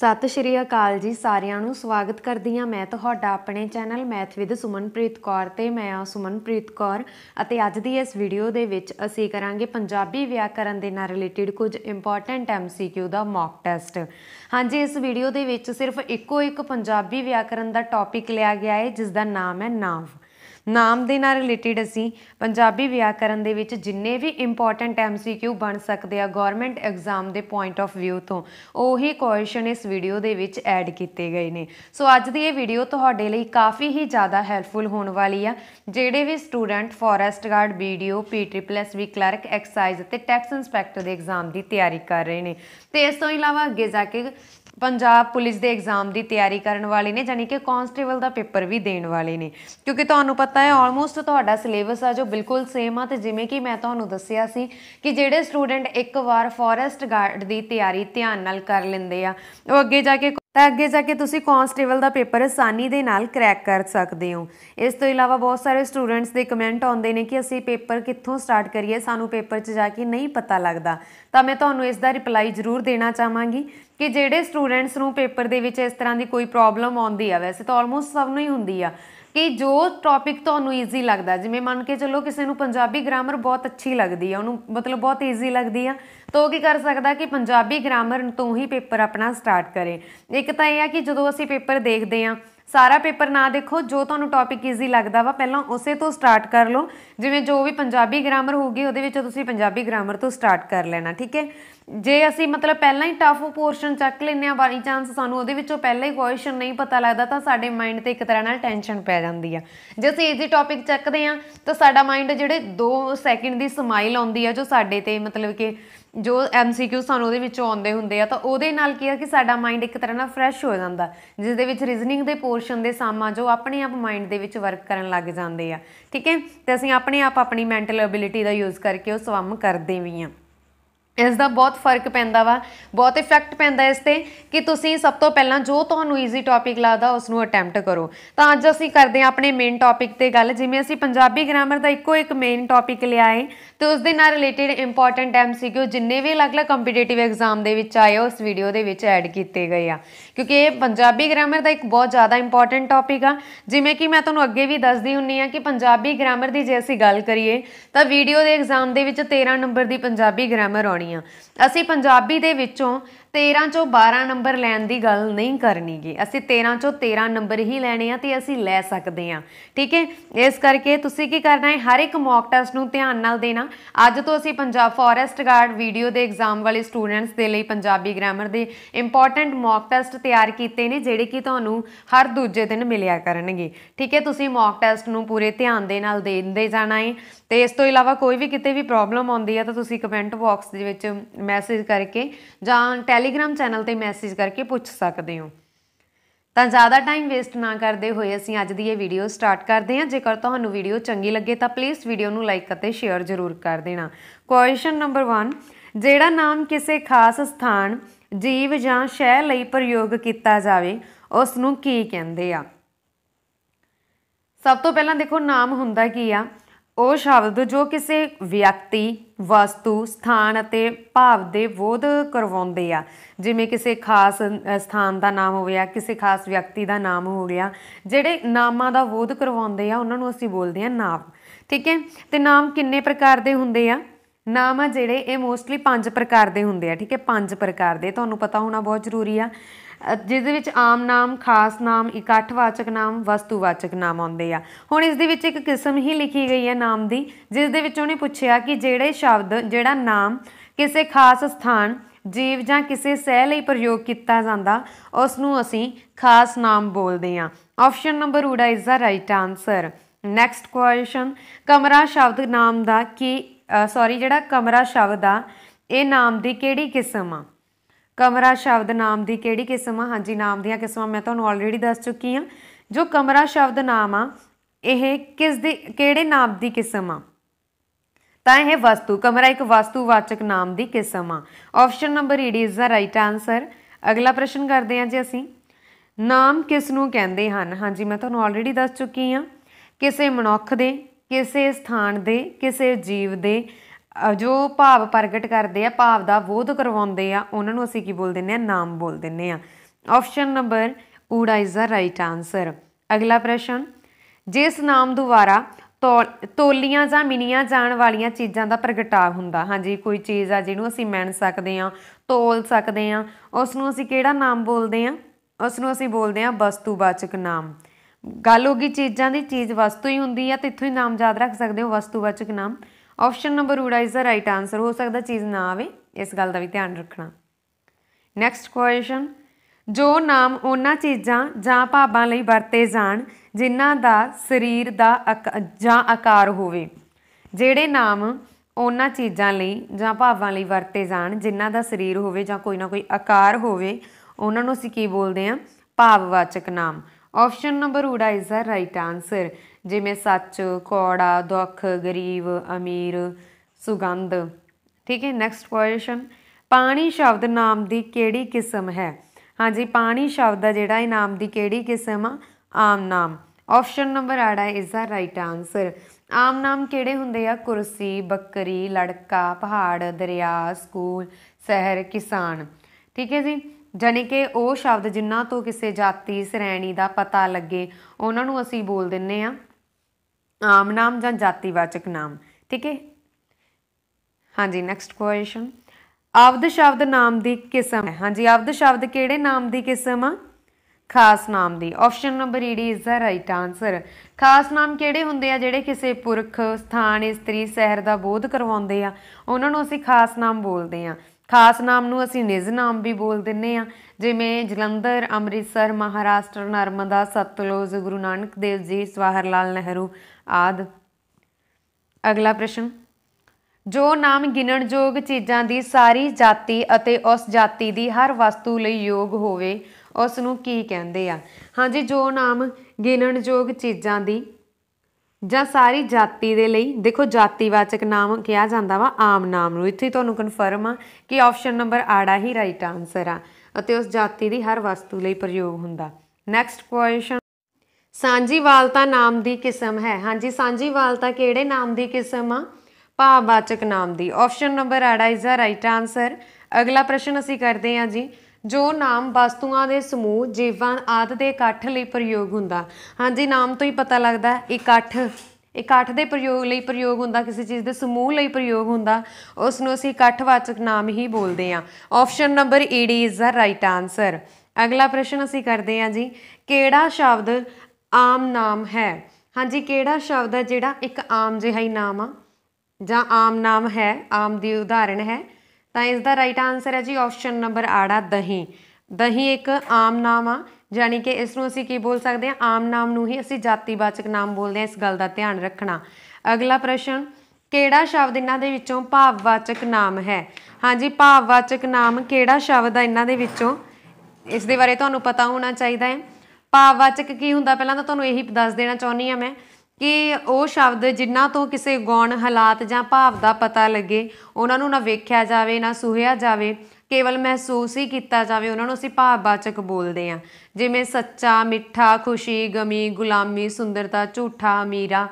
ਸਤਿ ਸ਼੍ਰੀ ਅਕਾਲ ਜੀ ਸਾਰਿਆਂ ਨੂੰ ਸਵਾਗਤ ਕਰਦੀ ਹਾਂ ਮੈਂ ਤੁਹਾਡਾ ਆਪਣੇ channel math with Sumanpreet Kaur ਤੇ ਮੈਂ ਆ ਸੁਮਨਪ੍ਰੀਤ ਕੌਰ ਅਤੇ ਅੱਜ ਦੀ ਇਸ ਵੀਡੀਓ ਦੇ ਵਿੱਚ ਅਸੀਂ ਕਰਾਂਗੇ ਪੰਜਾਬੀ ਵਿਆਕਰਨ ਦੇ ਨਾਲ ਰਿਲੇਟਡ ਕੁਝ ਇੰਪੋਰਟੈਂਟ ਐਮਸੀਕਿਊ ਦਾ ਮੌਕ ਟੈਸਟ ਹਾਂਜੀ ਇਸ ਵੀਡੀਓ ਦੇ ਵਿੱਚ ਸਿਰਫ ਇੱਕੋ ਇੱਕ ਪੰਜਾਬੀ ਵਿਆਕਰਨ ਦਾ ਟੌਪਿਕ ਲਿਆ ਗਿਆ ਹੈ ਜਿਸ ਦਾ ਨਾਮ ਹੈ ਨਾਵ ਨਾਮ ਦੇ ਨਾਲ ਰਿਲੇਟਡ ਅਸੀਂ ਪੰਜਾਬੀ ਵਿਆਕਰਨ ਦੇ ਵਿੱਚ ਜਿੰਨੇ ਵੀ ਇੰਪੋਰਟੈਂਟ ਐਮਸੀਕਿਊ ਬਣ ਸਕਦੇ ਆ ਗਵਰਨਮੈਂਟ ਐਗਜ਼ਾਮ ਦੇ ਪੁਆਇੰਟ ਆਫ ਵਿਊ ਤੋਂ ਉਹੀ ਕੁਐਸਚਨ ਇਸ ਵੀਡੀਓ ਦੇ ਵਿੱਚ ਐਡ ਕੀਤੇ ਗਏ ਨੇ ਸੋ ਅੱਜ ਦੀ ਇਹ ਵੀਡੀਓ ਤੁਹਾਡੇ ਲਈ ਕਾਫੀ ਹੀ ਜ਼ਿਆਦਾ ਹੈਲਪਫੁਲ ਹੋਣ ਵਾਲੀ ਆ ਜਿਹੜੇ ਵੀ student forest guard VDO P triple S B clerk excise ਅਤੇ ਟੈਕਸ ਇਨਸਪੈਕਟਰ ਦੇ ਐਗਜ਼ਾਮ ਦੀ ਤਿਆਰੀ ਕਰ ਰਹੇ ਨੇ ਤੇ ਇਸ ਤੋਂ ਇਲਾਵਾ ਅੱਗੇ ਜਾ ਕੇ ਪੰਜਾਬ ਪੁਲਿਸ ਦੇ ਐਗਜ਼ਾਮ ਦੀ ਤਿਆਰੀ ਕਰਨ ਵਾਲੇ ਨੇ ਜਾਨੀ ਕਿ ਕਨਸਟੇਬਲ ਦਾ ਪੇਪਰ ਵੀ ਦੇਣ ਵਾਲੇ ਨੇ ਕਿਉਂਕਿ ਤੁਹਾਨੂੰ ਪਤਾ ਹੈ ਆਲਮੋਸਟ ਤੁਹਾਡਾ ਸਿਲੇਬਸ ਆ ਜੋ ਬਿਲਕੁਲ ਸੇਮ ਆ ਤੇ ਜਿਵੇਂ ਕਿ ਮੈਂ ਤੁਹਾਨੂੰ ਦੱਸਿਆ ਸੀ ਕਿ ਜਿਹੜੇ ਸਟੂਡੈਂਟ ਇੱਕ ਵਾਰ ਫੋਰੈਸਟ ਗਾਰਡ ਦੀ ਤਿਆਰੀ ਧਿਆਨ ਨਾਲ ਕਰ ਲੈਂਦੇ ਆ ਉਹ ਅੱਗੇ ਜਾ ਕੇ ਤਾਂ ਅੱਗੇ ਜਾ ਕੇ ਤੁਸੀਂ ਕਾਂਸਟੇਬਲ ਦਾ ਪੇਪਰ ਆਸਾਨੀ ਦੇ ਨਾਲ ਕਰੈਕ ਕਰ ਸਕਦੇ ਹੋ ਇਸ ਤੋਂ ਇਲਾਵਾ ਬਹੁਤ ਸਾਰੇ ਸਟੂਡੈਂਟਸ ਦੇ ਕਮੈਂਟ ਆਉਂਦੇ ਨੇ ਕਿ ਅਸੀਂ ਪੇਪਰ ਕਿੱਥੋਂ ਸਟਾਰਟ ਕਰੀਏ ਸਾਨੂੰ ਪੇਪਰ 'ਚ ਜਾ ਕੇ ਨਹੀਂ ਪਤਾ ਲੱਗਦਾ ਤਾਂ ਮੈਂ ਤੁਹਾਨੂੰ ਇਸ ਦਾ ਰਿਪਲਾਈ ਜ਼ਰੂਰ ਦੇਣਾ ਚਾਹਾਂਗੀ ਕਿ ਜਿਹੜੇ ਸਟੂਡੈਂਟਸ ਨੂੰ ਪੇਪਰ ਦੇ ਵਿੱਚ ਇਸ ਤਰ੍ਹਾਂ ਦੀ ਕੋਈ ਪ੍ਰੋਬਲਮ ਆਉਂਦੀ ਆ ਵੈਸੇ ਤਾਂ ਆਲਮੋਸਟ ਸਭ ਨੂੰ ਹੀ ਹੁੰਦੀ ਆ ਕਿ ਜੋ ਟੌਪਿਕ ਤੁਹਾਨੂੰ ਈਜ਼ੀ ਲੱਗਦਾ ਜਿਵੇਂ ਮੰਨ ਕੇ ਚੱਲੋ ਕਿਸੇ ਨੂੰ ਪੰਜਾਬੀ ਗ੍ਰਾਮਰ ਬਹੁਤ ਅੱਛੀ ਲੱਗਦੀ ਆ ਉਹਨੂੰ ਮਤਲਬ ਬਹੁਤ ਈਜ਼ੀ ਲੱਗਦੀ ਆ ਤਾਂ ਉਹ ਕੀ ਕਰ ਸਕਦਾ ਕਿ ਪੰਜਾਬੀ ਗ੍ਰਾਮਰ ਤੋਂ ਹੀ ਪੇਪਰ ਆਪਣਾ ਸਟਾਰਟ ਕਰੇ ਇੱਕ ਤਾਂ ਇਹ ਆ ਕਿ ਜਦੋਂ ਅਸੀਂ ਪੇਪਰ ਦੇਖਦੇ ਆ ਸਾਰਾ ਪੇਪਰ ਨਾ ਦੇਖੋ ਜੋ ਤੁਹਾਨੂੰ ਟੌਪਿਕ ਈਜ਼ੀ ਲੱਗਦਾ ਵਾ ਪਹਿਲਾਂ ਉਸੇ ਤੋਂ ਸਟਾਰਟ ਕਰ ਲਓ ਜਿਵੇਂ ਜੋ ਵੀ ਪੰਜਾਬੀ ਗ੍ਰਾਮਰ ਹੋਊਗੀ ਉਹਦੇ ਵਿੱਚ ਤੁਸੀਂ ਪੰਜਾਬੀ ਗ੍ਰਾਮਰ ਤੋਂ ਸਟਾਰਟ ਕਰ ਲੈਣਾ ਠੀਕ ਹੈ ਜੇ ਅਸੀਂ ਮਤਲਬ ਪਹਿਲਾਂ ਹੀ ਟਫ ਪੋਰਸ਼ਨ ਚੱਕ ਲੈਨੇ ਆ ਬਾਈ ਚਾਂਸ ਸਾਨੂੰ ਉਹਦੇ ਵਿੱਚੋਂ ਪਹਿਲਾਂ ਹੀ ਕੁਐਸਚਨ ਨਹੀਂ ਪਤਾ ਲੱਗਦਾ ਤਾਂ ਸਾਡੇ ਮਾਈਂਡ ਤੇ ਇੱਕ ਤਰ੍ਹਾਂ ਨਾਲ ਟੈਨਸ਼ਨ ਪੈ ਜਾਂਦੀ ਆ ਜੇ ਅਸੀਂ ਈਜ਼ੀ ਟੌਪਿਕ ਚੱਕਦੇ ਆ ਤਾਂ ਸਾਡਾ ਮਾਈਂਡ ਜਿਹੜੇ 2 ਸੈਕਿੰਡ ਦੀ ਸਮਾਈਲ ਆਉਂਦੀ ਆ ਜੋ ਸਾਡੇ ਤੇ ਮਤਲਬ ਕਿ ਜੋ ਐਮਸੀਕਿਊ ਸਾਨੂੰ ਉਹਦੇ ਵਿੱਚੋਂ ਆਉਂਦੇ ਹੁੰਦੇ ਆ ਤਾਂ ਉਹਦੇ ਨਾਲ ਕੀ ਆ ਕਿ ਸਾਡਾ ਮਾਈਂਡ ਇੱਕ ਤਰ੍ਹਾਂ ਨਾਲ ਫਰੈਸ਼ ਹੋ ਜਾਂਦਾ ਜਿਸ ਦੇ ਵਿੱਚ ਰੀਜ਼ਨਿੰਗ ਦੇ ਪੋਰਸ਼ਨ ਦੇ ਸਾਮਾ ਜੋ ਆਪਣੇ ਆਪ ਮਾਈਂਡ ਦੇ ਵਿੱਚ ਵਰਕ ਕਰਨ ਲੱਗ ਜਾਂਦੇ ਆ ਠੀਕ ਹੈ ਤੇ ਅਸੀਂ ਆਪਣੇ ਆਪ ਆਪਣੀ ਮੈਂਟਲ ਅਬਿਲਿਟੀ ਦਾ ਯੂਜ਼ ਕਰਕੇ ਉਹ ਸਵਮ ਕਰਦੇ ਵੀ ਆ ਇਸ ਦਾ ਬਹੁਤ ਫਰਕ ਪੈਂਦਾ ਵਾ ਬਹੁਤ ਇਫੈਕਟ ਪੈਂਦਾ ਇਸ ਤੇ ਕਿ ਤੁਸੀਂ ਸਭ ਤੋਂ ਪਹਿਲਾਂ ਜੋ ਤੁਹਾਨੂੰ ਈਜ਼ੀ ਟੌਪਿਕ ਲੱਗਦਾ ਉਸ ਨੂੰ ਅਟੈਂਪਟ ਕਰੋ ਤਾਂ ਅੱਜ ਅਸੀਂ ਕਰਦੇ ਹਾਂ ਆਪਣੇ ਮੇਨ ਟੌਪਿਕ ਤੇ ਗੱਲ ਜਿਵੇਂ ਅਸੀਂ ਪੰਜਾਬੀ ਗ੍ਰਾਮਰ ਦਾ ਇੱਕੋ ਇੱਕ ਮੇਨ ਟੌਪਿਕ ਲਿਆ ਹੈ ਤੇ ਉਸ ਦੇ ਨਾਲ ਰਿਲੇਟਡ ਇੰਪੋਰਟੈਂਟ ਐਮਸੀਕਿਊ ਜਿੰਨੇ ਵੀ ਅਲੱਗ-ਅਲੱਗ ਕੰਪੀਟੀਟਿਵ ਐਗਜ਼ਾਮ ਦੇ ਵਿੱਚ ਆਏ ਉਸ ਵੀਡੀਓ ਦੇ ਵਿੱਚ ਐਡ ਕੀਤੇ ਗਏ ਆ ਕਿਉਂਕਿ ਇਹ ਪੰਜਾਬੀ ਗ੍ਰਾਮਰ ਦਾ ਇੱਕ ਬਹੁਤ ਜ਼ਿਆਦਾ ਇੰਪੋਰਟੈਂਟ ਟੌਪਿਕ ਆ ਜਿਵੇਂ ਕਿ ਮੈਂ ਤੁਹਾਨੂੰ ਅੱਗੇ ਵੀ ਦੱਸਦੀ ਹੁੰਨੀ ਆ ਕਿ ਪੰਜਾਬੀ ਗ੍ਰਾਮਰ ਦੀ ਜੇ ਅਸੀਂ ਗੱਲ ਕਰੀਏ ਤਾਂ ਵੀਡੀਓ ਦੇ ਐਗਜ਼ਾਮ ਦੇ ਵਿੱਚ 13 ਨੰਬਰ ਦੀ ਪੰਜਾਬੀ ਗ੍ਰਾਮਰ ਆਉਣੀ ਆ ਅਸੀਂ ਪੰਜਾਬੀ ਦੇ ਵਿੱਚੋਂ 13 ਚੋਂ 12 ਨੰਬਰ ਲੈਣ ਦੀ ਗੱਲ ਨਹੀਂ ਕਰਨੀਗੀ ਅਸੀਂ 13 ਚੋਂ 13 ਨੰਬਰ ਹੀ ਲੈਣੇ ਆ ਤੇ ਅਸੀਂ ਲੈ ਸਕਦੇ ਆ ਠੀਕ ਹੈ ਇਸ ਕਰਕੇ ਤੁਸੀਂ ਕੀ ਕਰਨਾ ਹੈ ਹਰ ਇੱਕ ਮੌਕ ਟੈਸਟ ਨੂੰ ਧਿਆਨ ਨਾਲ ਦੇਣਾ ਅੱਜ ਤੋਂ ਅਸੀਂ ਪੰਜਾਬ ਫੋਰੈਸਟ ਗਾਰਡ ਵੀਡੀਓ ਦੇ ਐਗਜ਼ਾਮ ਵਾਲੇ ਸਟੂਡੈਂਟਸ ਦੇ ਲਈ ਪੰਜਾਬੀ ਗ੍ਰਾਮਰ ਦੇ ਇੰਪੋਰਟੈਂਟ ਮੌਕ ਟੈਸਟ ਤਿਆਰ ਕੀਤੇ ਨੇ ਜਿਹੜੇ ਕਿ ਤੁਹਾਨੂੰ ਹਰ ਦੂਜੇ ਦਿਨ ਮਿਲਿਆ ਕਰਨਗੇ ਠੀਕ ਹੈ ਤੁਸੀਂ ਮੌਕ ਟੈਸਟ ਨੂੰ ਪੂਰੇ ਧਿਆਨ ਦੇ ਨਾਲ ਦੇਂਦੇ ਜਾਣਾ ਹੈ ਤੇ ਇਸ ਤੋਂ ਇਲਾਵਾ ਕੋਈ ਵੀ ਕਿਤੇ ਵੀ ਪ੍ਰੋਬਲਮ ਆਉਂਦੀ ਹੈ ਤਾਂ ਤੁਸੀਂ ਕਮੈਂਟ ਬਾਕਸ ਦੇ ਵਿੱਚ ਮੈਸੇਜ ਕਰਕੇ ਜਾਂ ਟੈਲੀਗ੍ਰam ਚੈਨਲ ਤੇ ਮੈਸੇਜ ਕਰਕੇ ਪੁੱਛ ਸਕਦੇ ਹੋ ਤਾਂ ਜ਼ਿਆਦਾ ਟਾਈਮ ਵੇਸਟ ਨਾ ਕਰਦੇ ਹੋਏ ਅਸੀਂ ਅੱਜ ਦੀ ਇਹ ਵੀਡੀਓ ਸਟਾਰਟ ਕਰਦੇ ਹਾਂ ਜੇਕਰ ਤੁਹਾਨੂੰ ਵੀਡੀਓ ਚੰਗੀ ਲੱਗੇ ਤਾਂ ਪਲੀਜ਼ ਵੀਡੀਓ ਨੂੰ ਲਾਈਕ ਅਤੇ ਸ਼ੇਅਰ ਜ਼ਰੂਰ ਕਰ ਦੇਣਾ ਕੁਐਸਚਨ ਨੰਬਰ 1 ਜਿਹੜਾ ਨਾਮ ਕਿਸੇ ਖਾਸ ਸਥਾਨ ਜੀਵ ਜਾਂ ਸ਼ੈ ਲਈ ਪ੍ਰਯੋਗ ਕੀਤਾ ਜਾਵੇ ਉਸ ਨੂੰ ਕੀ ਕਹਿੰਦੇ ਆ ਸਭ ਤੋਂ ਪਹਿਲਾਂ ਦੇਖੋ ਨਾਮ ਹੁੰਦਾ ਕੀ ਆ ਉਹ ਸ਼ਬਦ ਜੋ ਕਿਸੇ ਵਿਅਕਤੀ ਵਸਤੂ ਸਥਾਨ ਅਤੇ ਭਾਵ ਦੇ ਬੋਧ ਕਰਵਾਉਂਦੇ ਆ ਜਿਵੇਂ ਕਿਸੇ ਖਾਸ ਸਥਾਨ ਦਾ ਨਾਮ ਹੋ ਗਿਆ ਕਿਸੇ ਖਾਸ ਵਿਅਕਤੀ ਦਾ ਨਾਮ ਹੋ ਗਿਆ ਜਿਹੜੇ ਨਾਮਾਂ ਦਾ ਬੋਧ ਕਰਵਾਉਂਦੇ ਆ ਉਹਨਾਂ ਨੂੰ ਅਸੀਂ ਬੋਲਦੇ ਆ ਨਾਮ ਠੀਕ ਹੈ ਤੇ ਨਾਮ ਕਿੰਨੇ ਪ੍ਰਕਾਰ ਦੇ ਹੁੰਦੇ ਆ ਨਾਮ ਆ ਜਿਹੜੇ ਇਹ ਮੋਸਟਲੀ ਪੰਜ ਪ੍ਰਕਾਰ ਦੇ ਹੁੰਦੇ ਆ ਠੀਕ ਹੈ ਪੰਜ ਪ੍ਰਕਾਰ ਦੇ ਤੁਹਾਨੂੰ ਪਤਾ ਹੋਣਾ ਬਹੁਤ ਜ਼ਰੂਰੀ ਆ ਜਿਹਦੇ ਵਿੱਚ ਆਮ ਨਾਮ ਖਾਸ ਨਾਮ ਇਕੱਠਵਾਚਕ ਨਾਮ ਵਸਤੂਵਾਚਕ ਨਾਮ ਆਉਂਦੇ ਆ ਹੁਣ ਇਸ ਦੇ ਵਿੱਚ ਇੱਕ ਕਿਸਮ ਹੀ ਲਿਖੀ ਗਈ ਹੈ ਨਾਮ ਦੀ ਜਿਸ ਦੇ ਵਿੱਚ ਉਹਨੇ ਪੁੱਛਿਆ ਕਿ ਜਿਹੜੇ ਸ਼ਬਦ ਜਿਹੜਾ ਨਾਮ ਕਿਸੇ ਖਾਸ ਸਥਾਨ ਜੀਵ ਜਾਂ ਕਿਸੇ ਸਹਿ ਲਈ ਪ੍ਰਯੋਗ ਕੀਤਾ ਜਾਂਦਾ ਉਸ ਨੂੰ ਅਸੀਂ ਖਾਸ ਨਾਮ ਬੋਲਦੇ ਆ ਆਪਸ਼ਨ ਨੰਬਰ ਊੜਾ is the right answer next question ਕਮਰਾ ਸ਼ਬਦ ਨਾਮ ਦਾ ਕੀ ਸੌਰੀ ਜਿਹੜਾ ਕਮਰਾ ਸ਼ਬਦ ਆ ਇਹ ਨਾਮ ਦੀ ਕਿਹੜੀ ਕਿਸਮ ਆ ਕਮਰਾ ਸ਼ਬਦ ਨਾਮ ਦੀ ਕਿਹੜੀ ਕਿਸਮ ਆ ਹਾਂਜੀ ਨਾਮ ਦੀਆਂ ਕਿਸਮਾਂ ਮੈਂ ਤੁਹਾਨੂੰ ਆਲਰੇਡੀ ਦੱਸ ਚੁੱਕੀ ਆ ਜੋ ਕਮਰਾ ਸ਼ਬਦ ਨਾਮ ਆ ਇਹ ਕਿਸ ਦੀ ਕਿਹੜੇ ਨਾਮ ਦੀ ਕਿਸਮ ਆ ਤਾਂ ਇਹ ਵਸਤੂ ਕਮਰਾ ਇੱਕ ਵਸਤੂਵਾਚਕ ਨਾਮ ਦੀ ਕਿਸਮ ਆ ਆਪਸ਼ਨ ਨੰਬਰ ਈ ਇਜ਼ ਦਾ ਰਾਈਟ ਆਨਸਰ ਅਗਲਾ ਪ੍ਰਸ਼ਨ ਕਰਦੇ ਹਾਂ ਜੀ ਅਸੀਂ ਨਾਮ ਕਿਸ ਨੂੰ ਕਹਿੰਦੇ ਹਨ ਹਾਂਜੀ ਮੈਂ ਤੁਹਾਨੂੰ ਆਲਰੇਡੀ ਦੱਸ ਚੁੱਕੀ ਆ ਕਿਸੇ ਮਨੁੱਖ ਦੇ ਕਿਸੇ ਸਥਾਨ ਦੇ ਕਿਸੇ ਜੀਵ ਦੇ ਜੋ ਭਾਵ ਪ੍ਰਗਟ ਕਰਦੇ ਆ ਭਾਵ ਦਾ ਬੋਧ ਕਰਵਾਉਂਦੇ ਆ ਉਹਨਾਂ ਨੂੰ ਅਸੀਂ ਕੀ ਬੋਲ ਦਿੰਨੇ ਆ ਨਾਮ ਬੋਲ ਦਿੰਨੇ ਆ ਆਪਸ਼ਨ ਨੰਬਰ ਊੜਾ ਇਜ਼ ਦਾ ਰਾਈਟ ਆਨਸਰ ਅਗਲਾ ਪ੍ਰਸ਼ਨ ਜਿਸ ਨਾਮ ਦੁਆਰਾ ਤੋਲੀਆਂ ਜਾਂ ਮਿਨੀਆਂ ਜਾਣ ਵਾਲੀਆਂ ਚੀਜ਼ਾਂ ਦਾ ਪ੍ਰਗਟਾਵ ਹੁੰਦਾ ਹਾਂਜੀ ਕੋਈ ਚੀਜ਼ ਆ ਜਿਹਨੂੰ ਅਸੀਂ ਮੈਣ ਸਕਦੇ ਆ ਤੋਲ ਸਕਦੇ ਆ ਉਸ ਨੂੰ ਅਸੀਂ ਕਿਹੜਾ ਨਾਮ ਬੋਲਦੇ ਆ ਉਸ ਨੂੰ ਅਸੀਂ ਬੋਲਦੇ ਆ ਵਸਤੂਵਾਚਕ ਨਾਮ ਗੱਲ ਹੋ ਗਈ ਚੀਜ਼ਾਂ ਦੀ ਚੀਜ਼ ਵਸਤੂ ਹੀ ਹੁੰਦੀ ਆ ਤੇ ਇੱਥੋਂ ਹੀ ਨਾਮ ਯਾਦ ਰੱਖ ਸਕਦੇ ਹੋ ਵਸਤੂਵਾਚਕ ਨਾਮ option number 1 is the right answer ਹੋ ਸਕਦਾ ਚੀਜ਼ ਨਾ ਆਵੇ ਇਸ ਗੱਲ ਦਾ ਵੀ ਧਿਆਨ ਰੱਖਣਾ ਨੈਕਸਟ ਕੁਐਸਚਨ ਜੋ ਨਾਮ ਉਹਨਾਂ ਚੀਜ਼ਾਂ ਜਾਂ ਭਾਵਾਂ ਲਈ ਵਰਤੇ ਜਾਣ ਜਿਨ੍ਹਾਂ ਦਾ ਸਰੀਰ ਦਾ ਜਾਂ ਆਕਾਰ ਹੋਵੇ ਜਿਹੜੇ ਨਾਮ ਉਹਨਾਂ ਚੀਜ਼ਾਂ ਲਈ ਜਾਂ ਭਾਵਾਂ ਲਈ ਵਰਤੇ ਜਾਣ ਜਿਨ੍ਹਾਂ ਦਾ ਸਰੀਰ ਹੋਵੇ ਜਾਂ ਕੋਈ ਨਾ ਕੋਈ ਆਕਾਰ ਹੋਵੇ ਉਹਨਾਂ ਨੂੰ ਅਸੀਂ ਕੀ ਬੋਲਦੇ ਆ ਭਾਵਵਾਚਕ ਨਾਮ ਆਪਸ਼ਨ ਨੰਬਰ ਊੜਾ ਇਜ਼ ਦਾ ਰਾਈਟ ਆਨਸਰ ਜਿਵੇਂ ਸੱਚ ਕੋੜਾ ਦੁੱਖ ਗਰੀਬ ਅਮੀਰ ਸੁਗੰਧ ਠੀਕ ਹੈ ਨੈਕਸਟ ਕੁਐਸਚਨ ਪਾਣੀ ਸ਼ਬਦ ਨਾਮ ਦੀ ਕਿਹੜੀ ਕਿਸਮ ਹੈ ਹਾਂਜੀ ਪਾਣੀ ਸ਼ਬਦ ਦਾ ਜਿਹੜਾ ਇਹ ਨਾਮ ਦੀ ਕਿਹੜੀ ਕਿਸਮ ਆ ਆਮ ਨਾਮ ਆਪਸ਼ਨ ਨੰਬਰ ਆੜਾ ਇਜ਼ ਦਾ ਰਾਈਟ ਆਨਸਰ ਆਮ ਨਾਮ ਕਿਹੜੇ ਹੁੰਦੇ ਆ ਕੁਰਸੀ ਬੱਕਰੀ ਲੜਕਾ ਪਹਾੜ ਦਰਿਆ ਸਕੂਲ ਸ਼ਹਿਰ ਕਿਸਾਨ ਠੀਕ ਹੈ ਜੀ ਜਾਨੀ ਕਿ ਉਹ ਸ਼ਬਦ ਜਿਨ੍ਹਾਂ ਤੋਂ ਕਿਸੇ ਜਾਤੀ ਸ਼੍ਰੇਣੀ ਦਾ ਪਤਾ ਲੱਗੇ ਉਹਨਾਂ ਨੂੰ ਅਸੀਂ ਬੋਲ ਦਿੰਨੇ ਆ ਆਮ ਨਾਮ ਜਾਂ ਜਾਤੀਵਾਚਕ ਨਾਮ ਠੀਕ ਹੈ ਹਾਂਜੀ ਨੈਕਸਟ ਕੁਐਸਚਨ ਆਵਦ ਸ਼ਬਦ ਨਾਮ ਦੀ ਕਿਸਮ ਹੈ ਹਾਂਜੀ ਆਵਦ ਸ਼ਬਦ ਕਿਹੜੇ ਨਾਮ ਦੀ ਕਿਸਮ ਆ ਖਾਸ ਨਾਮ ਦੀ option number D is the right answer ਖਾਸ ਨਾਮ ਕਿਹੜੇ ਹੁੰਦੇ ਆ ਜਿਹੜੇ ਕਿਸੇ ਪੁਰਖ ਸਥਾਨ ਇਸਤਰੀ ਸ਼ਹਿਰ ਦਾ ਬੋਧ ਕਰਵਾਉਂਦੇ ਆ ਉਹਨਾਂ ਨੂੰ ਅਸੀਂ ਖਾਸ ਨਾਮ ਬੋਲਦੇ ਆ ਖਾਸ ਨਾਮ ਨੂੰ ਅਸੀਂ ਨਿਜ ਨਾਮ ਵੀ ਬੋਲ ਦਿੰਨੇ ਆ ਜਿਵੇਂ ਜਲੰਧਰ ਅੰਮ੍ਰਿਤਸਰ ਮਹਾਰਾਸ਼ਟਰ ਨਰਮਦਾ ਸਤਲੁਜ ਗੁਰੂ ਨਾਨਕ ਦੇਵ ਜੀ ਸਵਾਹਰ ਲਾਲ ਨਹਿਰੂ ਆਦ ਅਗਲਾ ਪ੍ਰਸ਼ਨ ਜੋ ਨਾਮ ਯੋਗ ਚੀਜ਼ਾਂ ਦੀ ਸਾਰੀ ਜਾਤੀ ਅਤੇ ਉਸ ਜਾਤੀ ਦੀ ਹਰ ਵਸਤੂ ਲਈ ਯੋਗ ਹੋਵੇ ਉਸ ਨੂੰ ਕੀ ਕਹਿੰਦੇ ਆ ਹਾਂਜੀ ਜੋ ਨਾਮ ਯੋਗ ਚੀਜ਼ਾਂ ਦੀ ਜਾਂ ਸਾਰੀ ਜਾਤੀ ਦੇ ਲਈ ਦੇਖੋ ਜਾਤੀਵਾਚਕ ਨਾਮ ਕਿਹਾ ਜਾਂਦਾ ਵਾ ਆਮ ਨਾਮ ਨੂੰ ਇੱਥੇ ਤੁਹਾਨੂੰ ਕਨਫਰਮ ਆ ਕਿ ਆਪਸ਼ਨ ਨੰਬਰ ਆੜਾ ਹੀ ਰਾਈਟ ਆਨਸਰ ਆ ਅਤੇ ਉਸ ਜਾਤੀ ਦੀ ਹਰ ਵਸਤੂ ਲਈ ਪ੍ਰਯੋਗ ਹੁੰਦਾ ਨੈਕਸਟ ਕੁਐਸਚਨ ਸਾਂਝੀਵਾਲਤਾ ਨਾਮ ਦੀ ਕਿਸਮ ਹੈ ਹਾਂਜੀ ਸਾਂਝੀਵਾਲਤਾ ਕਿਹੜੇ ਨਾਮ ਦੀ ਕਿਸਮ ਆ ਭਾਵਵਾਚਕ ਨਾਮ ਦੀ ਆਪਸ਼ਨ ਨੰਬਰ ਆੜਾ ਇਜ਼ ਦਾ ਰਾਈਟ ਆਨਸਰ ਅਗਲਾ ਪ੍ਰਸ਼ਨ ਅਸੀਂ ਕਰਦੇ ਹਾਂ ਜੀ ਜੋ ਨਾਮ ਵਸਤੂਆਂ ਦੇ ਸਮੂਹ ਜੀਵਾਂ ਆਦ ਦੇ ਇਕੱਠ ਲਈ ਪ੍ਰਯੋਗ ਹੁੰਦਾ ਹਾਂਜੀ ਨਾਮ ਤੋਂ ਹੀ ਪਤਾ ਲੱਗਦਾ ਇਕੱਠ ਇਕੱਠ ਦੇ ਪ੍ਰਯੋਗ ਲਈ ਪ੍ਰਯੋਗ ਹੁੰਦਾ ਕਿਸੇ ਚੀਜ਼ ਦੇ ਸਮੂਹ ਲਈ ਪ੍ਰਯੋਗ ਹੁੰਦਾ ਉਸ ਨੂੰ ਅਸੀਂ ਇਕੱਠਵਾਚਕ ਨਾਮ ਹੀ ਬੋਲਦੇ ਹਾਂ option number D is the right answer ਅਗਲਾ ਪ੍ਰਸ਼ਨ ਅਸੀਂ ਕਰਦੇ ਹਾਂ ਜੀ ਕਿਹੜਾ ਸ਼ਬਦ ਆਮ ਨਾਮ ਹੈ ਹਾਂਜੀ ਕਿਹੜਾ ਸ਼ਬਦ ਹੈ ਜਿਹੜਾ ਇੱਕ ਆਮ ਜਿਹਾ ਹੀ ਨਾਮ ਆ ਜਾਂ ਆਮ ਨਾਮ ਹੈ ਆਮ ਦੀ ਉਦਾਹਰਣ ਹੈ ਤਾਂ ਇਸ ਦਾ ਰਾਈਟ ਆਨਸਰ ਹੈ ਜੀ ਆਪਸ਼ਨ ਨੰਬਰ ਆੜਾ ਦਹੀਂ ਦਹੀਂ ਇੱਕ ਆਮ ਨਾਮ ਆ ਜਾਨੀ ਕਿ ਇਸ ਨੂੰ ਅਸੀਂ ਕੀ ਬੋਲ ਸਕਦੇ ਆ ਆਮ ਨਾਮ ਨੂੰ ਹੀ ਅਸੀਂ ਜਾਤੀਵਾਚਕ ਨਾਮ ਬੋਲਦੇ ਆ ਇਸ ਗੱਲ ਦਾ ਧਿਆਨ ਰੱਖਣਾ ਅਗਲਾ ਪ੍ਰਸ਼ਨ ਕਿਹੜਾ ਸ਼ਬਦ ਇਹਨਾਂ ਦੇ ਵਿੱਚੋਂ ਭਾਵਵਾਚਕ ਨਾਮ ਹੈ ਹਾਂਜੀ ਭਾਵਵਾਚਕ ਨਾਮ ਕਿਹੜਾ ਸ਼ਬਦ ਆ ਇਹਨਾਂ ਦੇ ਵਿੱਚੋਂ ਇਸ ਦੇ ਬਾਰੇ ਤੁਹਾਨੂੰ ਪਤਾ ਹੋਣਾ ਚਾਹੀਦਾ ਹੈ ਭਾਵਵਾਚਕ ਕੀ ਹੁੰਦਾ ਪਹਿਲਾਂ ਤਾਂ ਤੁਹਾਨੂੰ ਇਹੀ ਦੱਸ ਦੇਣਾ ਚਾਹੁੰਦੀ ਆ ਮੈਂ ਕਿ ਉਹ ਸ਼ਬਦ ਜਿਨ੍ਹਾਂ ਤੋਂ ਕਿਸੇ ਗੌਣ ਹਾਲਾਤ ਜਾਂ ਭਾਵ ਦਾ ਪਤਾ ਲੱਗੇ ਉਹਨਾਂ ਨੂੰ ਨਾ ਵੇਖਿਆ ਜਾਵੇ ਨਾ ਸੁਹਿਆ ਜਾਵੇ ਕੇਵਲ ਮਹਿਸੂਸ ਹੀ ਕੀਤਾ ਜਾਵੇ ਉਹਨਾਂ ਨੂੰ ਅਸੀਂ ਭਾਵਵਾਚਕ ਬੋਲਦੇ ਹਾਂ ਜਿਵੇਂ ਸੱਚਾ ਮਿੱਠਾ ਖੁਸ਼ੀ ਗਮੀ ਗੁਲਾਮੀ ਸੁੰਦਰਤਾ ਝੂਠਾ ਅਮੀਰਾ